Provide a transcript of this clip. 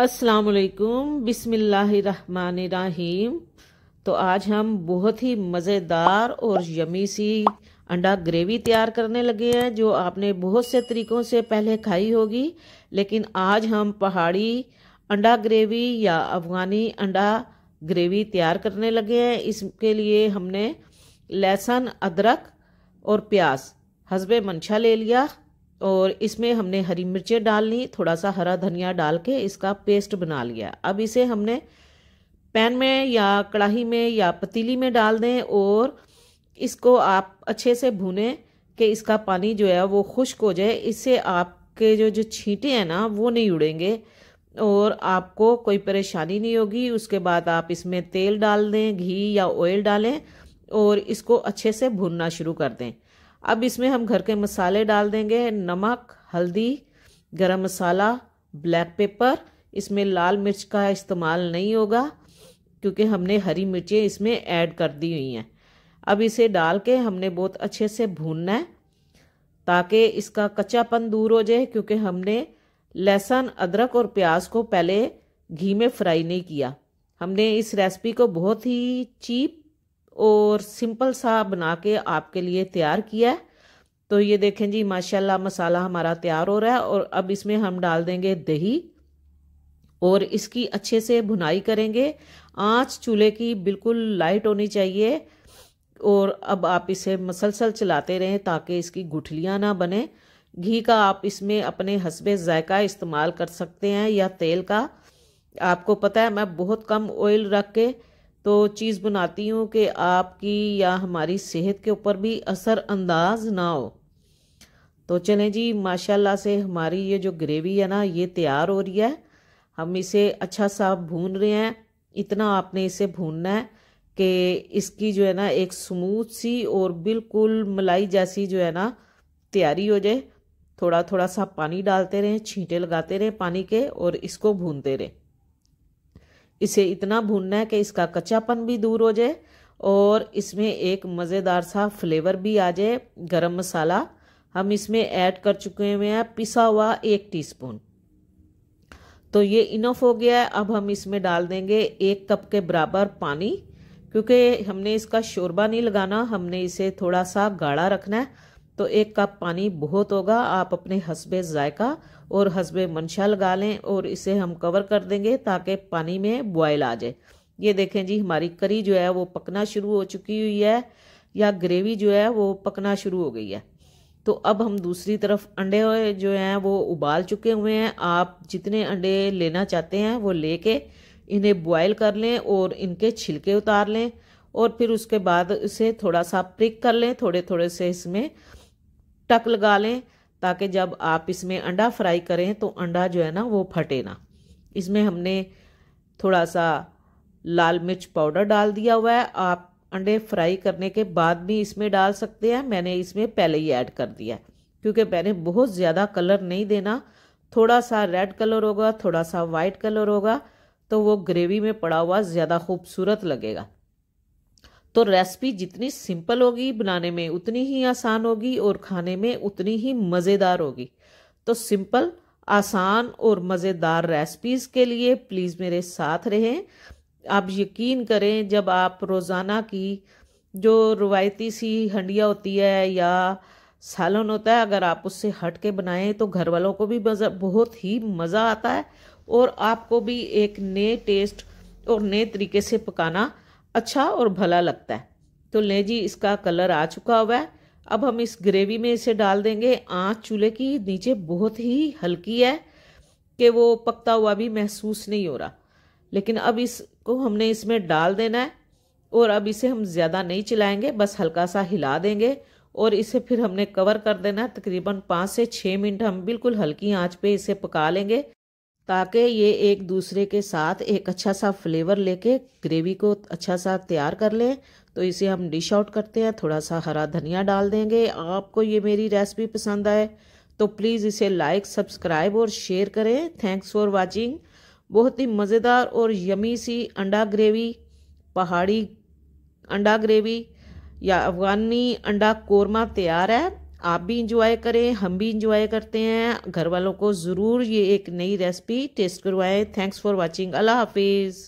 अस्सलाम वालेकुम तो आज हम बहुत ही मज़ेदार और यमी सी अंडा ग्रेवी तैयार करने लगे हैं जो आपने बहुत से तरीक़ों से पहले खाई होगी लेकिन आज हम पहाड़ी अंडा ग्रेवी या अफ़गानी अंडा ग्रेवी तैयार करने लगे हैं इसके लिए हमने लहसुन अदरक और प्याज हसब मंशा ले लिया और इसमें हमने हरी मिर्चें डाल ली थोड़ा सा हरा धनिया डाल के इसका पेस्ट बना लिया अब इसे हमने पैन में या कढ़ाई में या पतीली में डाल दें और इसको आप अच्छे से भूनें कि इसका पानी जो है वो खुश्क हो जाए इससे आपके जो जो छींटे हैं ना वो नहीं उड़ेंगे और आपको कोई परेशानी नहीं होगी उसके बाद आप इसमें तेल डाल दें घी या ऑयल डालें और इसको अच्छे से भूनना शुरू कर दें अब इसमें हम घर के मसाले डाल देंगे नमक हल्दी गरम मसाला ब्लैक पेपर इसमें लाल मिर्च का इस्तेमाल नहीं होगा क्योंकि हमने हरी मिर्चें इसमें ऐड कर दी हुई हैं अब इसे डाल के हमने बहुत अच्छे से भूनना है ताकि इसका कच्चापन दूर हो जाए क्योंकि हमने लहसुन अदरक और प्याज को पहले घी में फ्राई नहीं किया हमने इस रेसिपी को बहुत ही चीप और सिंपल सा बना के आपके लिए तैयार किया है तो ये देखें जी माशाल्लाह मसाला हमारा तैयार हो रहा है और अब इसमें हम डाल देंगे दही और इसकी अच्छे से भुनाई करेंगे आंच चूल्हे की बिल्कुल लाइट होनी चाहिए और अब आप इसे मसलसल चलाते रहें ताकि इसकी गुठलियाँ ना बने घी का आप इसमें अपने हसबे ज़ायका इस्तेमाल कर सकते हैं या तेल का आपको पता है मैं बहुत कम ऑयल रख के तो चीज़ बनाती हूँ कि आपकी या हमारी सेहत के ऊपर भी असर अंदाज ना हो तो चलें जी माशाल्लाह से हमारी ये जो ग्रेवी है ना ये तैयार हो रही है हम इसे अच्छा सा भून रहे हैं इतना आपने इसे भूनना है कि इसकी जो है ना एक स्मूथ सी और बिल्कुल मलाई जैसी जो है ना तैयारी हो जाए थोड़ा थोड़ा सा पानी डालते रहें छींटे लगाते रहें पानी के और इसको भूनते रहें इसे इतना भूनना है कि इसका कच्चापन भी दूर हो जाए और इसमें एक मज़ेदार सा फ्लेवर भी आ जाए गरम मसाला हम इसमें ऐड कर चुके हुए हैं पिसा हुआ एक टीस्पून तो ये इनफ हो गया है अब हम इसमें डाल देंगे एक कप के बराबर पानी क्योंकि हमने इसका शोरबा नहीं लगाना हमने इसे थोड़ा सा गाढ़ा रखना है तो एक कप पानी बहुत होगा आप अपने हसबे जायका और हसबे मंशा लगा लें और इसे हम कवर कर देंगे ताकि पानी में बॉयल आ जाए ये देखें जी हमारी करी जो है वो पकना शुरू हो चुकी हुई है या ग्रेवी जो है वो पकना शुरू हो गई है तो अब हम दूसरी तरफ अंडे जो हैं वो उबाल चुके हुए हैं आप जितने अंडे लेना चाहते हैं वो लेके इन्हें बॉयल कर लें और इनके छिलके उतार लें और फिर उसके बाद इसे थोड़ा सा प्रिक कर लें थोड़े थोड़े से इसमें टक लगा लें ताकि जब आप इसमें अंडा फ्राई करें तो अंडा जो है ना वो फटे ना इसमें हमने थोड़ा सा लाल मिर्च पाउडर डाल दिया हुआ है आप अंडे फ्राई करने के बाद भी इसमें डाल सकते हैं मैंने इसमें पहले ही ऐड कर दिया क्योंकि मैंने बहुत ज़्यादा कलर नहीं देना थोड़ा सा रेड कलर होगा थोड़ा सा वाइट कलर होगा तो वो ग्रेवी में पड़ा हुआ ज़्यादा खूबसूरत लगेगा तो रेसिपी जितनी सिंपल होगी बनाने में उतनी ही आसान होगी और खाने में उतनी ही मज़ेदार होगी तो सिंपल आसान और मज़ेदार रेसिपीज़ के लिए प्लीज़ मेरे साथ रहें आप यकीन करें जब आप रोज़ाना की जो रवायती सी हंडिया होती है या सालन होता है अगर आप उससे हट के बनाएं तो घर वालों को भी बहुत ही मज़ा आता है और आपको भी एक नए टेस्ट और नए तरीके से पकाना अच्छा और भला लगता है तो ले जी इसका कलर आ चुका हुआ है अब हम इस ग्रेवी में इसे डाल देंगे आँच चूल्हे की नीचे बहुत ही हल्की है कि वो पकता हुआ भी महसूस नहीं हो रहा लेकिन अब इसको हमने इसमें डाल देना है और अब इसे हम ज़्यादा नहीं चलाएंगे बस हल्का सा हिला देंगे और इसे फिर हमने कवर कर देना है तकरीबन पाँच से छः मिनट हम बिल्कुल हल्की आँच पे इसे पका लेंगे ताकि ये एक दूसरे के साथ एक अच्छा सा फ्लेवर लेके ग्रेवी को अच्छा सा तैयार कर लें तो इसे हम डिश आउट करते हैं थोड़ा सा हरा धनिया डाल देंगे आपको ये मेरी रेसिपी पसंद आए तो प्लीज़ इसे लाइक सब्सक्राइब और शेयर करें थैंक्स फॉर वाचिंग बहुत ही मज़ेदार और यमी सी अंडा ग्रेवी पहाड़ी अंडा ग्रेवी या अफगानी अंडा कोरमा तैयार है आप भी इंजॉय करें हम भी इंजॉय करते हैं घर वालों को ज़रूर ये एक नई रेसिपी टेस्ट करवाएं थैंक्स फॉर वाचिंग अल्लाह हाफिज़